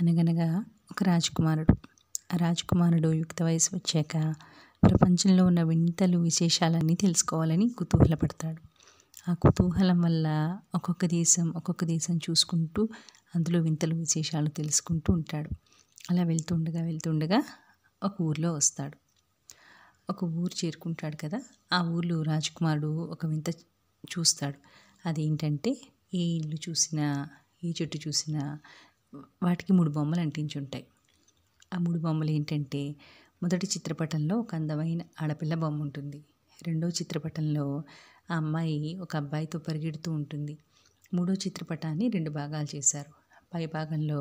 అనగనగా ఒక రాజకుమారుడు ఆ రాజకుమారుడు యుక్త వయసు వచ్చాక ప్రపంచంలో ఉన్న వింతలు విశేషాలన్నీ తెలుసుకోవాలని కుతూహలపడతాడు ఆ కుతూహలం వల్ల ఒక్కొక్క దేశం ఒక్కొక్క దేశం చూసుకుంటూ అందులో వింతలు విశేషాలు తెలుసుకుంటూ ఉంటాడు అలా వెళ్తుండగా వెళ్తుండగా ఒక ఊర్లో వస్తాడు ఒక ఊరు చేరుకుంటాడు కదా ఆ ఊర్లో రాజకుమారుడు ఒక వింత చూస్తాడు అదేంటంటే ఏ ఇల్లు చూసినా ఏ చెట్టు చూసినా వాటికి మూడు బొమ్మలు అంటించి ఉంటాయి ఆ మూడు బొమ్మలు ఏంటంటే మొదటి చిత్రపటంలో ఒక అందమైన ఆడపిల్ల బొమ్మ ఉంటుంది రెండో చిత్రపటంలో ఆ అమ్మాయి ఒక అబ్బాయితో పరిగెడుతూ ఉంటుంది మూడో చిత్రపటాన్ని రెండు భాగాలు చేశారు పై భాగంలో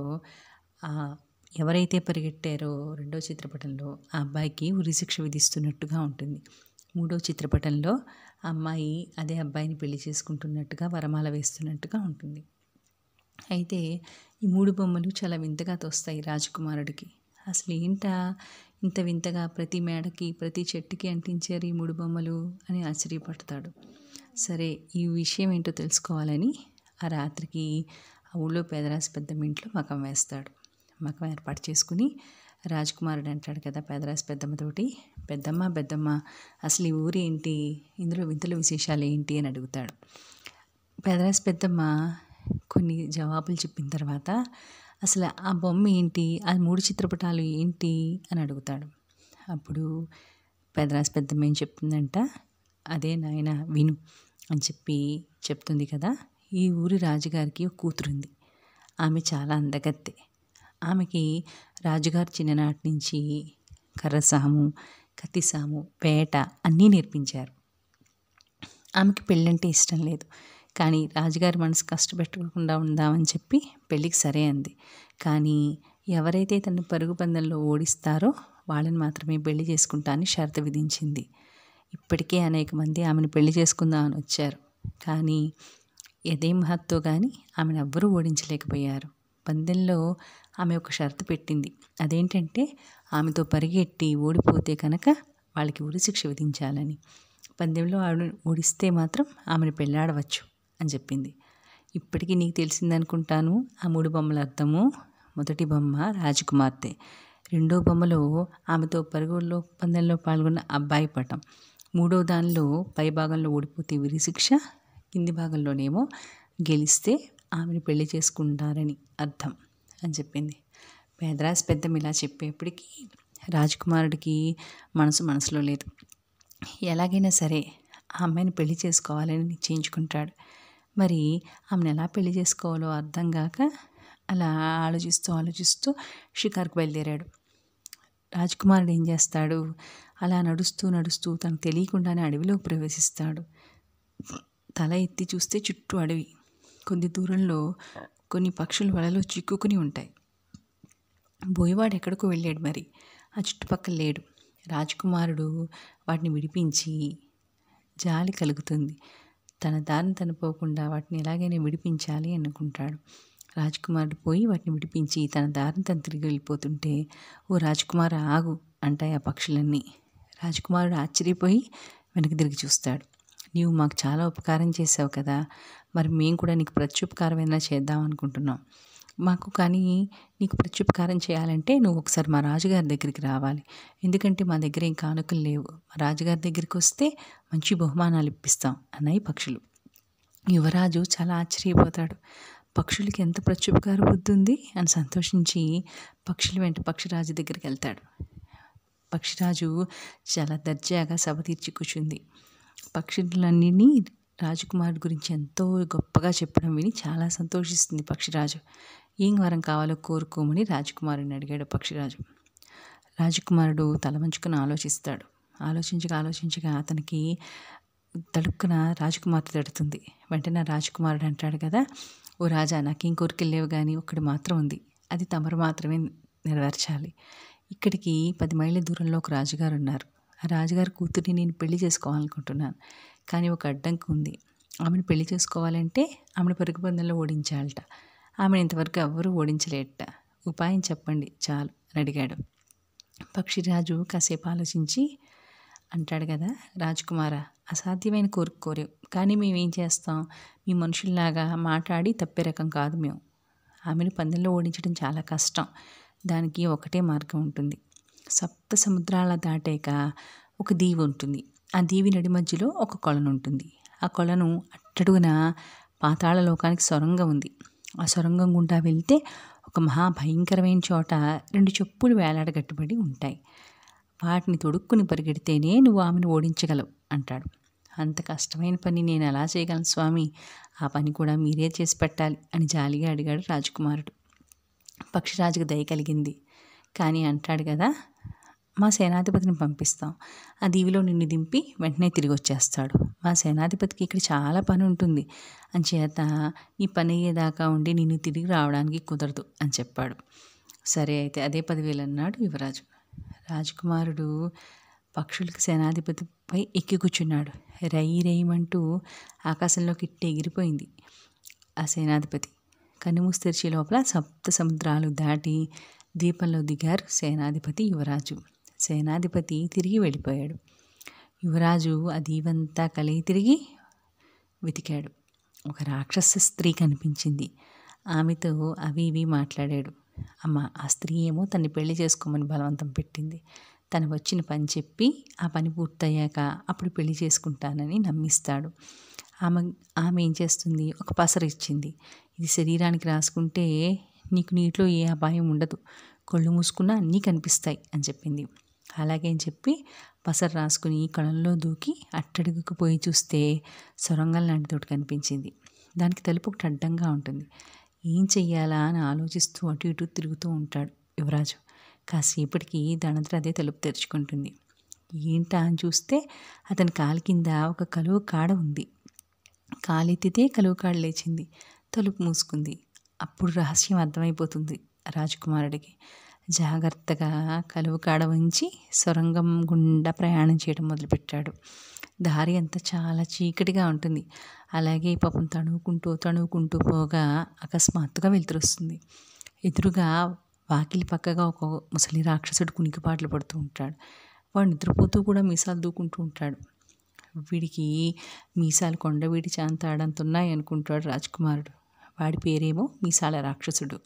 ఎవరైతే పరిగెట్టారో రెండో చిత్రపటంలో ఆ అబ్బాయికి ఉరిశిక్ష విధిస్తున్నట్టుగా ఉంటుంది మూడో చిత్రపటంలో అమ్మాయి అదే అబ్బాయిని పెళ్లి చేసుకుంటున్నట్టుగా వరమాల వేస్తున్నట్టుగా ఉంటుంది అయితే ఈ మూడు బొమ్మలు చాలా వింతగా తోస్తాయి రాజకుమారుడికి అసలు ఏంటా ఇంత వింతగా ప్రతి మేడకి ప్రతి చెట్టుకి అంటించారు ఈ మూడు బొమ్మలు అని ఆశ్చర్యపడతాడు సరే ఈ విషయం ఏంటో తెలుసుకోవాలని ఆ రాత్రికి ఆ ఊళ్ళో పేదరాశి పెద్ద ఇంట్లో మకం వేస్తాడు మకం ఏర్పాటు చేసుకుని రాజకుమారుడు అంటాడు కదా పేదరాశి పెద్దమ్మతోటి పెద్దమ్మ పెద్దమ్మ అసలు ఈ ఊరేంటి ఇందులో వింతలు విశేషాలు ఏంటి అని అడుగుతాడు పేదరాశి పెద్దమ్మ కొన్ని జవాబులు చెప్పిన తర్వాత అసలు ఆ బొమ్మ ఏంటి ఆ మూడు చిత్రపటాలు ఏంటి అని అడుగుతాడు అప్పుడు పెదరాసి పెద్దమ్మ చెప్తుందంట అదే నాయన విను అని చెప్పి చెప్తుంది కదా ఈ ఊరి రాజుగారికి ఒక కూతురుంది ఆమె చాలా అందగత్తే ఆమెకి రాజుగారు చిన్ననాటి నుంచి కర్రసాము కత్తిసాము పేట అన్నీ నేర్పించారు ఆమెకి పెళ్ళంటే ఇష్టం లేదు కానీ రాజుగారి మనసు కష్టపెట్టకుండా ఉందామని చెప్పి పెళ్ళికి సరే అంది కానీ ఎవరైతే తను పరుగు పందెంలో ఓడిస్తారో వాళ్ళని మాత్రమే పెళ్లి చేసుకుంటా అని షరతు విధించింది ఇప్పటికే అనేక మంది ఆమెను పెళ్లి చేసుకుందామని వచ్చారు కానీ ఎదే మహత్తో కానీ ఆమెను ఎవ్వరూ ఓడించలేకపోయారు పందెంలో ఆమె ఒక షరతు పెట్టింది అదేంటంటే ఆమెతో పరిగెట్టి ఓడిపోతే కనుక వాళ్ళకి ఉరిశిక్ష విధించాలని పందెంలో ఆవిడ ఓడిస్తే మాత్రం ఆమెను పెళ్ళాడవచ్చు అని చెప్పింది ఇప్పటికీ నీకు తెలిసిందనుకుంటాను ఆ మూడు బొమ్మల అర్థము మొదటి బొమ్మ రాజకుమార్తె రెండో బొమ్మలో ఆమెతో పరుగుల్లో పందెంలో పాల్గొన్న అబ్బాయి పటం మూడో దానిలో పైభాగంలో ఓడిపోతే విరిశిక్ష కింది భాగంలోనేమో గెలిస్తే ఆమెను పెళ్లి చేసుకుంటారని అర్థం అని చెప్పింది పేదరాజు పెద్దం ఇలా చెప్పేప్పటికీ రాజకుమారుడికి మనసు మనసులో లేదు ఎలాగైనా సరే ఆ అమ్మాయిని పెళ్లి చేసుకోవాలని నిశ్చయించుకుంటాడు మరి ఆమెను ఎలా పెళ్లి చేసుకోవాలో అర్థం కాక అలా ఆలోచిస్తూ ఆలోచిస్తూ షికార్కు బయలుదేరాడు రాజకుమారుడు ఏం చేస్తాడు అలా నడుస్తూ నడుస్తూ తనకు తెలియకుండానే అడవిలోకి ప్రవేశిస్తాడు తల ఎత్తి చూస్తే చుట్టూ అడవి కొద్ది దూరంలో కొన్ని పక్షులు వలలో చిక్కుకుని ఉంటాయి బోయవాడు ఎక్కడికో వెళ్ళాడు మరి ఆ చుట్టుపక్కల లేడు రాజకుమారుడు వాటిని విడిపించి జాలి కలుగుతుంది తన దారిని తను పోకుండా వాటిని ఎలాగైనా విడిపించాలి అనుకుంటాడు రాజ్కుమారుడు పోయి వాటిని విడిపించి తన దారిని తను తిరిగి వెళ్ళిపోతుంటే ఓ రాజ్కుమార్ ఆగు అంటాయి ఆ పక్షులన్నీ రాజ్కుమారుడు ఆశ్చర్యపోయి వెనక్కి తిరిగి చూస్తాడు నీవు మాకు చాలా ఉపకారం చేసావు కదా మరి మేము కూడా నీకు ప్రత్యుపకారం ఏదైనా చేద్దాం అనుకుంటున్నాం మాకు కానీ నీకు ప్రత్యుపకారం చేయాలంటే నువ్వు ఒకసారి మా రాజుగారి దగ్గరికి రావాలి ఎందుకంటే మా దగ్గర ఏం కానుకలు లేవు మా రాజుగారి దగ్గరికి వస్తే మంచి బహుమానాలు ఇప్పిస్తాం అన్నాయి పక్షులు యువరాజు చాలా ఆశ్చర్యపోతాడు పక్షులకి ఎంత ప్రత్యుపకార బుద్ధి ఉంది అని సంతోషించి పక్షులు వెంట పక్షిరాజు దగ్గరికి వెళ్తాడు పక్షిరాజు చాలా దర్జాగా సభ తీర్చి కూర్చుంది పక్షులన్నీ రాజకుమారుడు గురించి ఎంతో గొప్పగా చెప్పడం విని చాలా సంతోషిస్తుంది పక్షిరాజు ఏం వరం కావాలో కోరుకోమని రాజకుమారుని అడిగాడు పక్షిరాజు రాజకుమారుడు తలమంచుకుని ఆలోచిస్తాడు ఆలోచించగా ఆలోచించగా అతనికి తడుక్కున రాజకుమార్తె తడుతుంది వెంటనే రాజకుమారుడు అంటాడు కదా ఓ రాజా నాకు ఇంకోరికి వెళ్ళేవి కానీ ఒకటి మాత్రం ఉంది అది తమరు మాత్రమే నెరవేర్చాలి ఇక్కడికి పది మైళ్ళ దూరంలో ఒక రాజుగారు ఉన్నారు ఆ రాజుగారి కూతురిని నేను పెళ్లి చేసుకోవాలనుకుంటున్నాను కానీ ఒక అడ్డంకి ఉంది ఆమెను పెళ్లి చేసుకోవాలంటే ఆమెను పరుగుబంధంలో ఓడించాలట ఆమెను ఇంతవరకు ఎవ్వరూ ఓడించలేట ఉపాయం చెప్పండి చాలు అని అడిగాడు పక్షిరాజు కాసేపు ఆలోచించి అంటాడు కదా రాజకుమార అసాధ్యమైన కోరిక కోరేవు కానీ మేమేం చేస్తాం మీ మనుషుల్లాగా మాట్లాడి తప్పే రకం కాదు మేము ఆమెను పందెంలో ఓడించడం చాలా కష్టం దానికి ఒకటే మార్గం ఉంటుంది సప్త సముద్రాల దాటాక ఒక దీవి ఉంటుంది ఆ దీవి నడి మధ్యలో ఒక కొలను ఉంటుంది ఆ కొలను అట్టడుగున పాతాళ లోకానికి సొరంగం ఉంది ఆ సొరంగం గుండా వెళ్తే ఒక మహాభయంకరమైన చోట రెండు చెప్పులు వేలాడగట్టుబడి ఉంటాయి వాటిని తొడుక్కుని పరిగెడితేనే నువ్వు ఆమెను ఓడించగలవు అంటాడు అంత కష్టమైన పని నేను ఎలా చేయగలను స్వామి ఆ పని కూడా మీరే చేసి పెట్టాలి అని జాలిగా అడిగాడు రాజకుమారుడు పక్షిరాజుకు దయ కలిగింది కానీ అంటాడు కదా మా సేనాధిపతిని పంపిస్తాం ఆ దీవిలో నిన్ను దింపి వెంటనే తిరిగి వచ్చేస్తాడు మా సేనాధిపతికి ఇక్కడ చాలా పని ఉంటుంది అంచేత ఈ పని అయ్యేదాకా ఉండి నిన్ను తిరిగి రావడానికి కుదరదు అని చెప్పాడు సరే అయితే అదే పదివేలు అన్నాడు యువరాజు రాజకుమారుడు పక్షులకి సేనాధిపతిపై ఎక్కి కూర్చున్నాడు రయ్యి రయ్యమంటూ ఆకాశంలోకి ఇట్టి ఎగిరిపోయింది ఆ సేనాధిపతి కన్నుమూసి తెరిచే లోపల సప్త సముద్రాలు దాటి దీపంలో దిగారు సేనాధిపతి యువరాజు సేనాధిపతి తిరిగి వెళ్ళిపోయాడు యువరాజు అదీవంతా కలిగి తిరిగి వెతికాడు ఒక రాక్షస స్త్రీ కనిపించింది ఆమెతో అవి ఇవి మాట్లాడాడు అమ్మ ఆ స్త్రీ ఏమో తన్ని పెళ్లి చేసుకోమని బలవంతం పెట్టింది తను వచ్చిన పని చెప్పి ఆ పని పూర్తయ్యాక అప్పుడు పెళ్లి చేసుకుంటానని నమ్మిస్తాడు ఆమె ఆమె ఏం చేస్తుంది ఒక పసరు ఇచ్చింది ఇది శరీరానికి రాసుకుంటే నీకు నీటిలో ఏ అపాయం ఉండదు కళ్ళు మూసుకున్నా అన్నీ కనిపిస్తాయి అని చెప్పింది అలాగే అని చెప్పి పసరు రాసుకుని కళంలో దూకి అట్టడుగుకు పోయి చూస్తే సొరంగం లాంటి తోటి కనిపించింది దానికి తలుపు అడ్డంగా ఉంటుంది ఏం చెయ్యాలా అని ఆలోచిస్తూ అటు ఇటు తిరుగుతూ ఉంటాడు యువరాజు కాసేపటికి దానంతట అదే తలుపు తెరుచుకుంటుంది ఏంటా అని చూస్తే అతని కాలు కింద ఒక కలువ కాడ ఉంది కాలెత్తితే కలువ కాడ లేచింది తలుపు మూసుకుంది అప్పుడు రహస్యం అర్థమైపోతుంది రాజకుమారుడికి జాగ్రత్తగా కాడ ఉంచి సొరంగం గుండా ప్రయాణం చేయడం మొదలుపెట్టాడు దారి అంతా చాలా చీకటిగా ఉంటుంది అలాగే పాపం తణుకుంటూ తణుకుంటూ పోగా అకస్మాత్తుగా వెలుతురుస్తుంది ఎదురుగా వాకిలి పక్కగా ఒక ముసలి రాక్షసుడు కునికిపాట్లు పడుతూ ఉంటాడు వాడు నిద్రపోతూ కూడా మీసాలు దూకుంటూ ఉంటాడు వీడికి మీసాలు కొండవీడి చాంతాడంతున్నాయి అనుకుంటాడు రాజకుమారుడు వాడి పేరేమో మీసాల రాక్షసుడు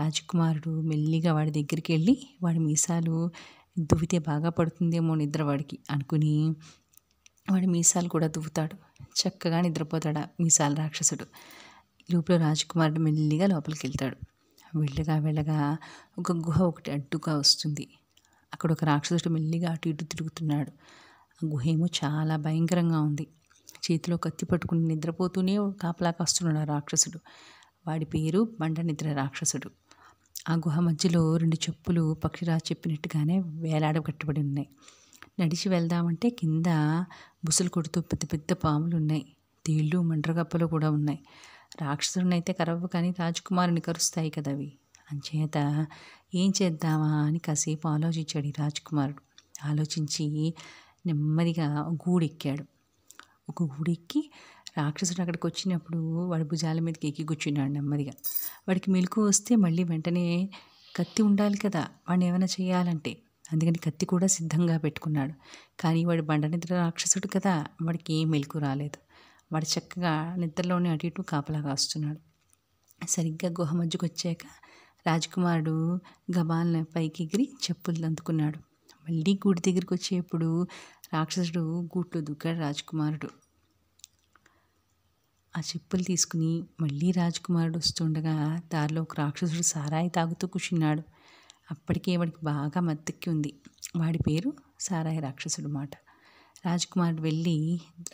రాజకుమారుడు మెల్లిగా వాడి దగ్గరికి వెళ్ళి వాడి మీసాలు దువ్వితే బాగా పడుతుందేమో నిద్ర వాడికి అనుకుని వాడి మీసాలు కూడా దువ్వుతాడు చక్కగా నిద్రపోతాడు మీసాలు రాక్షసుడు లోపల రాజకుమారుడు మెల్లిగా లోపలికి వెళ్తాడు వెళ్ళగా వెళ్ళగా ఒక గుహ ఒకటి అడ్డుగా వస్తుంది అక్కడ ఒక రాక్షసుడు మెల్లిగా అటు ఇటు తిరుగుతున్నాడు ఆ గుహ ఏమో చాలా భయంకరంగా ఉంది చేతిలో కత్తి పట్టుకుని నిద్రపోతూనే కాపలా కాస్తున్నాడు ఆ రాక్షసుడు వాడి పేరు బండ నిద్ర రాక్షసుడు ఆ గుహ మధ్యలో రెండు చెప్పులు పక్షిరాజు చెప్పినట్టుగానే వేలాడ కట్టుబడి ఉన్నాయి నడిచి వెళ్దామంటే కింద బుసలు కొడుతూ పెద్ద పెద్ద పాములు ఉన్నాయి తేళ్ళు మండ్రగప్పలు కూడా ఉన్నాయి అయితే కరవవు కానీ రాజకుమారుని కరుస్తాయి కదా అవి అంచేత ఏం చేద్దామా అని కాసేపు ఆలోచించాడు ఈ రాజకుమారుడు ఆలోచించి నెమ్మదిగా గూడెక్కాడు ఒక గూడెక్కి రాక్షసుడు అక్కడికి వచ్చినప్పుడు వాడి భుజాల మీదకి ఎక్కి కూర్చున్నాడు నెమ్మదిగా వాడికి మెలకు వస్తే మళ్ళీ వెంటనే కత్తి ఉండాలి కదా వాడిని ఏమైనా చేయాలంటే అందుకని కత్తి కూడా సిద్ధంగా పెట్టుకున్నాడు కానీ వాడు బండ నిద్ర రాక్షసుడు కదా వాడికి ఏం మెలకు రాలేదు వాడు చక్కగా నిద్రలోనే అటు ఇటు కాపలా కాస్తున్నాడు సరిగ్గా గుహ మధ్యకు వచ్చాక రాజకుమారుడు గబాల్ పైకి ఎగిరి చెప్పులు అందుకున్నాడు మళ్ళీ గుడి దగ్గరికి వచ్చేప్పుడు రాక్షసుడు గూట్లో దూకాడు రాజకుమారుడు ఆ చెప్పులు తీసుకుని మళ్ళీ రాజకుమారుడు వస్తుండగా దారిలో ఒక రాక్షసుడు సారాయి తాగుతూ కూర్చున్నాడు అప్పటికే వాడికి బాగా మత్తుక్కి ఉంది వాడి పేరు సారాయి రాక్షసుడు మాట రాజకుమారుడు వెళ్ళి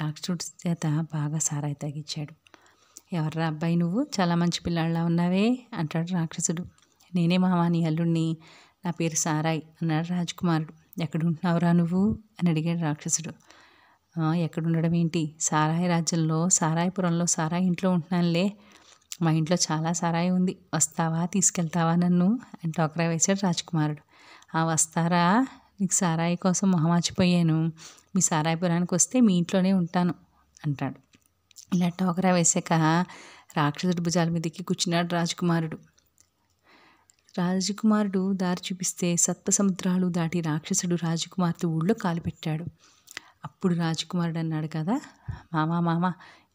రాక్షసుడి చేత బాగా సారాయి తాగిచ్చాడు ఎవర్రా అబ్బాయి నువ్వు చాలా మంచి పిల్లాళ్ళ ఉన్నావే అంటాడు రాక్షసుడు నేనే మామా నీ అల్లుడిని నా పేరు సారాయి అన్నాడు రాజకుమారుడు ఎక్కడ ఉంటున్నావురా నువ్వు అని అడిగాడు రాక్షసుడు ఎక్కడ ఉండడం ఏంటి సారాయి రాజ్యంలో సారాయిపురంలో సారాయి ఇంట్లో ఉంటున్నానులే మా ఇంట్లో చాలా సారాయి ఉంది వస్తావా తీసుకెళ్తావా నన్ను అని టోకరా వేశాడు రాజకుమారుడు ఆ వస్తారా నీకు సారాయి కోసం మొహమాచిపోయాను మీ సారాయిపురానికి వస్తే మీ ఇంట్లోనే ఉంటాను అంటాడు ఇలా టోకరా వేసాక రాక్షసుడి భుజాల మీదకి కూర్చున్నాడు రాజకుమారుడు రాజకుమారుడు దారి చూపిస్తే సముద్రాలు దాటి రాక్షసుడు రాజకుమార్తె ఊళ్ళో కాలిపెట్టాడు అప్పుడు రాజకుమారుడు అన్నాడు కదా మామా మామ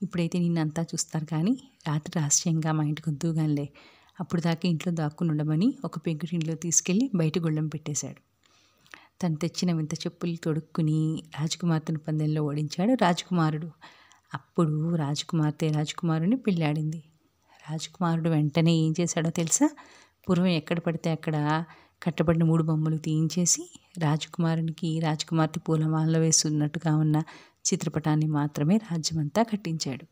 ఇప్పుడైతే నిన్నంతా చూస్తారు కానీ రాత్రి రహస్యంగా మా ఇంటికి వద్దుగానిలే అప్పుడు దాకా ఇంట్లో దాక్కుని ఉండమని ఒక పెంకుటింట్లో ఇంట్లో తీసుకెళ్ళి బయట గుళ్ళం పెట్టేశాడు తను తెచ్చిన వింత చెప్పులు తొడుక్కుని రాజకుమార్తెను పందెంలో ఓడించాడు రాజకుమారుడు అప్పుడు రాజకుమార్తె రాజకుమారుని పెళ్ళాడింది రాజకుమారుడు వెంటనే ఏం చేశాడో తెలుసా పూర్వం ఎక్కడ పడితే అక్కడ కట్టబడిన మూడు బొమ్మలు తీయించేసి రాజకుమారునికి రాజకుమార్తె పూలమాలలో వేస్తున్నట్టుగా ఉన్న చిత్రపటాన్ని మాత్రమే రాజ్యమంతా కట్టించాడు